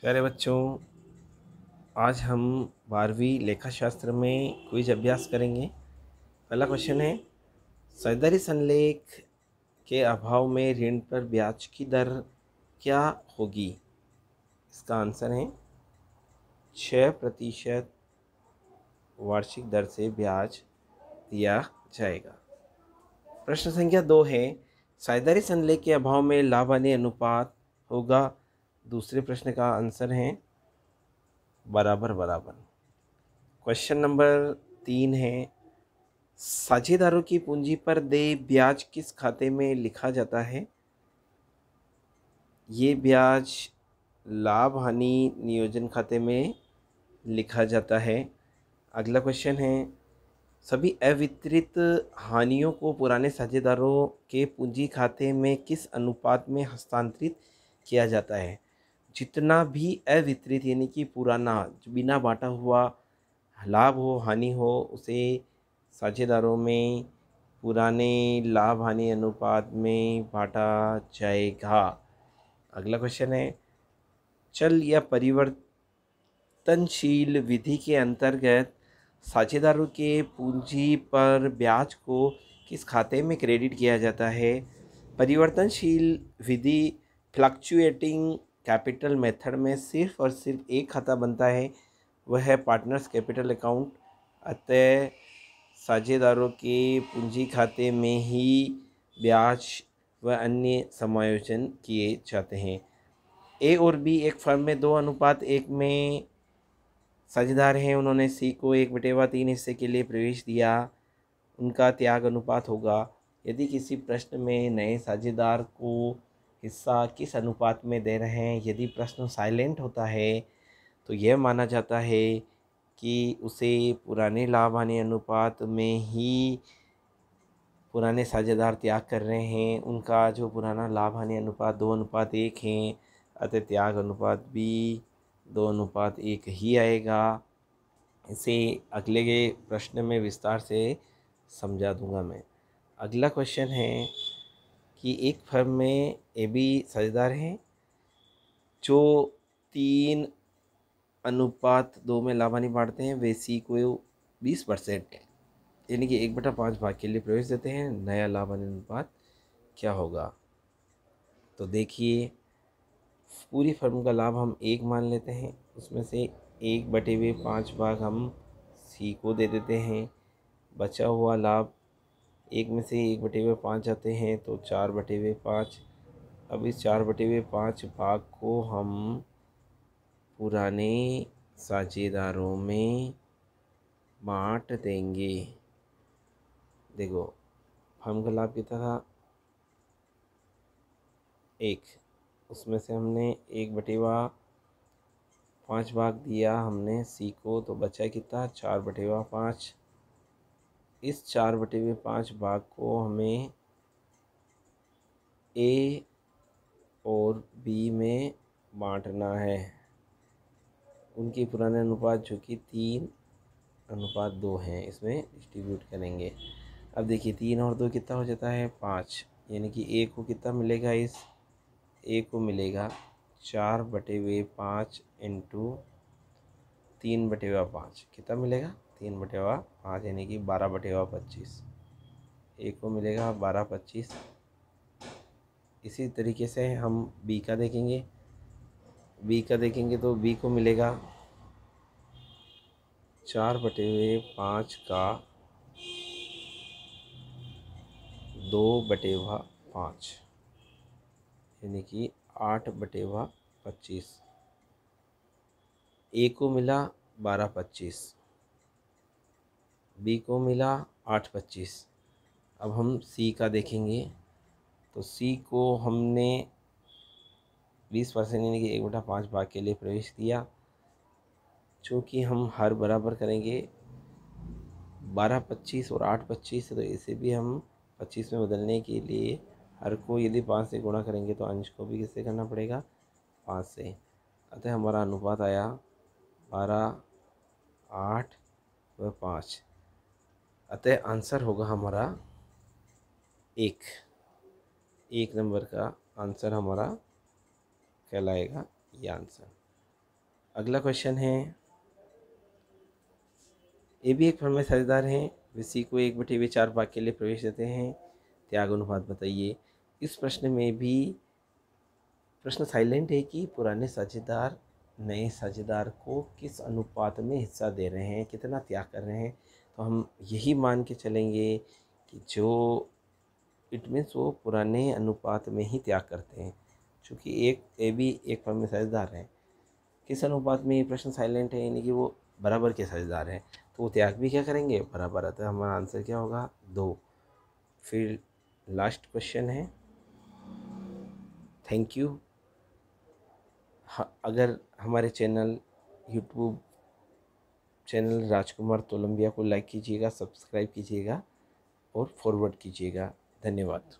प्यारे बच्चों आज हम बारहवीं लेखा शास्त्र में क्विज अभ्यास करेंगे पहला क्वेश्चन है सरदारी संलेख के अभाव में ऋण पर ब्याज की दर क्या होगी इसका आंसर है छः प्रतिशत वार्षिक दर से ब्याज दिया जाएगा प्रश्न संख्या दो है साझेदारी संलेख के अभाव में लाभ अनुपात होगा दूसरे प्रश्न का आंसर है बराबर बराबर क्वेश्चन नंबर तीन है साझेदारों की पूंजी पर दे ब्याज किस खाते में लिखा जाता है ये ब्याज लाभ हानि नियोजन खाते में लिखा जाता है अगला क्वेश्चन है सभी अवितरित हानियों को पुराने साझेदारों के पूंजी खाते में किस अनुपात में हस्तांतरित किया जाता है जितना भी अवितरित यानी कि पुराना बिना बांटा हुआ लाभ हो हानि हो उसे साझेदारों में पुराने लाभ हानि अनुपात में बांटा जाएगा अगला क्वेश्चन है चल या परिवर्तनशील विधि के अंतर्गत साझेदारों के पूंजी पर ब्याज को किस खाते में क्रेडिट किया जाता है परिवर्तनशील विधि फ्लक्चुएटिंग कैपिटल मेथड में सिर्फ और सिर्फ एक खाता बनता है वह है पार्टनर्स कैपिटल अकाउंट अतः साझेदारों के पूंजी खाते में ही ब्याज व अन्य समायोजन किए जाते हैं ए और बी एक फर्म में दो अनुपात एक में साझेदार हैं उन्होंने सी को एक बटेवा तीन हिस्से के लिए प्रवेश दिया उनका त्याग अनुपात होगा यदि किसी प्रश्न में नए साझेदार को हिस्सा किस अनुपात में दे रहे हैं यदि प्रश्न साइलेंट होता है तो यह माना जाता है कि उसे पुराने लाभ हानि अनुपात में ही पुराने साझेदार त्याग कर रहे हैं उनका जो पुराना लाभ हानि अनुपात दो अनुपात एक हैं अतः त्याग अनुपात भी दो अनुपात एक ही आएगा इसे अगले के प्रश्न में विस्तार से समझा दूंगा मैं अगला क्वेश्चन है कि एक फर्म में ए बी साझेदार हैं जो तीन अनुपात दो में लाभानी बांटते हैं वे सी को बीस परसेंट यानी कि एक बटा पाँच भाग के लिए प्रवेश देते हैं नया लाभानी अनुपात क्या होगा तो देखिए पूरी फर्म का लाभ हम एक मान लेते हैं उसमें से एक बटे हुए पाँच भाग हम सी को दे देते हैं बचा हुआ लाभ एक में से एक बटे हुए पाँच आते हैं तो चार बटे हुए पाँच अब इस चार बटे हुए पाँच भाग को हम पुराने साझेदारों में बांट देंगे देखो हम का लाभ कितना था एक उसमें से हमने एक बटे हुआ पाँच भाग दिया हमने सी को तो बचा कितना चार बटे हुआ पाँच इस चार बटे हुए पाँच भाग को हमें ए और बी में बांटना है उनकी पुराने अनुपात जो कि तीन अनुपात दो हैं इसमें डिस्ट्रीब्यूट करेंगे अब देखिए तीन और दो कितना हो जाता है पाँच यानी कि ए को कितना मिलेगा इस ए को मिलेगा चार बटे हुए पाँच इंटू तीन बटे हुआ पाँच कितना मिलेगा तीन बटेवा पाँच यानी कि बारह बटेवा पच्चीस एक को मिलेगा बारह पच्चीस इसी तरीके से हम बी का देखेंगे बी का देखेंगे तो बी को मिलेगा चार बटे हुए पाँच का दो बटे हुआ पाँच यानी कि आठ बटे हुआ पच्चीस ए को मिला बारह पच्चीस बी को मिला आठ पच्चीस अब हम सी का देखेंगे तो सी को हमने बीस परसेंट यानी कि एक बटा पाँच भाग के लिए प्रवेश किया चूँकि हम हर बराबर करेंगे बारह पच्चीस और आठ पच्चीस तो इसे भी हम पच्चीस में बदलने के लिए हर को यदि पाँच से गुणा करेंगे तो अंश को भी किससे करना पड़ेगा पाँच से अतः हमारा अनुपात आया बारह आठ व पाँच अतः आंसर होगा हमारा एक एक नंबर का आंसर हमारा कहलाएगा ये आंसर अगला क्वेश्चन है ये भी एक फर्म में साझेदार हैं वे सी को एक बटे विचार चार भाग के लिए प्रवेश देते हैं त्याग अनुपात बताइए इस प्रश्न में भी प्रश्न साइलेंट है कि पुराने साझेदार नए साझेदार को किस अनुपात में हिस्सा दे रहे हैं कितना त्याग कर रहे हैं तो हम यही मान के चलेंगे कि जो इट मीन्स वो पुराने अनुपात में ही त्याग करते हैं चूँकि एक ए भी एक फॉर्म में साझेदार हैं किस अनुपात में ये प्रश्न साइलेंट है यानी कि वो बराबर के साझेदार हैं तो वो त्याग भी क्या करेंगे बराबर आता है हमारा आंसर क्या होगा दो फिर लास्ट क्वेश्चन है थैंक यू अगर हमारे channel YouTube channel Rajkumar Tolambia को लाइक कीजिएगा सब्सक्राइब कीजिएगा और फॉरवर्ड कीजिएगा धन्यवाद